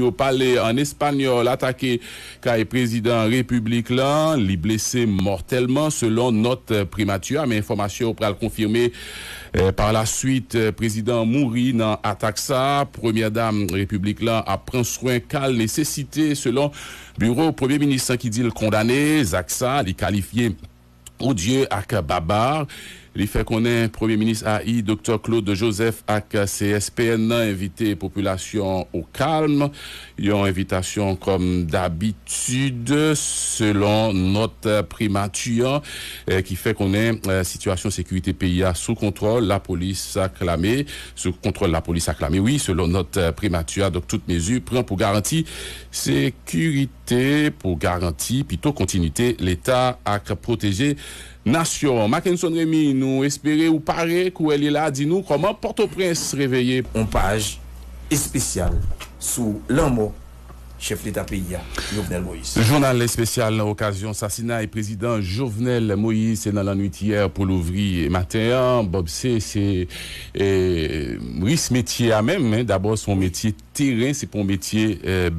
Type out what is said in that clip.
au palais en espagnol, attaqué le président République là, li blessé mortellement selon notre primature, mais information pour le confirmer euh, par la suite, euh, président mouri dans attaque première dame République là a pris soin cal nécessité selon bureau premier ministre qui dit le condamné, Zaksa, les qualifié odieux à kababar qu'on qu'on un Premier Ministre AI, Dr. Claude Joseph ak CSPN nan invite au calme. kalm. Yon invitation comme d'habitude, selon notre qui qui fait qu'on konen eh, situation sécurité pays PIA sous contrôle. la police acclamée sous contrôle, la police acclamée oui, selon notre primature, donc toutes mesures prises pour garantir sécurité pour garantir plutôt continuité l'État a protéger nation. nation. Mackinson Remy, nous espérons ou paraît elle est là. dit nous comment Port-au-Prince réveillé. On page spéciale sous l'un chef l'État pays, Jovenel Moïse. Journal spécial, l'occasion assassinat et président Jovenel Moïse, c'est dans la nuit hier pour l'ouvrir matin. Bob C, c'est eh, riche métier à même. Hein. D'abord, son métier terrain, c'est pour métier euh,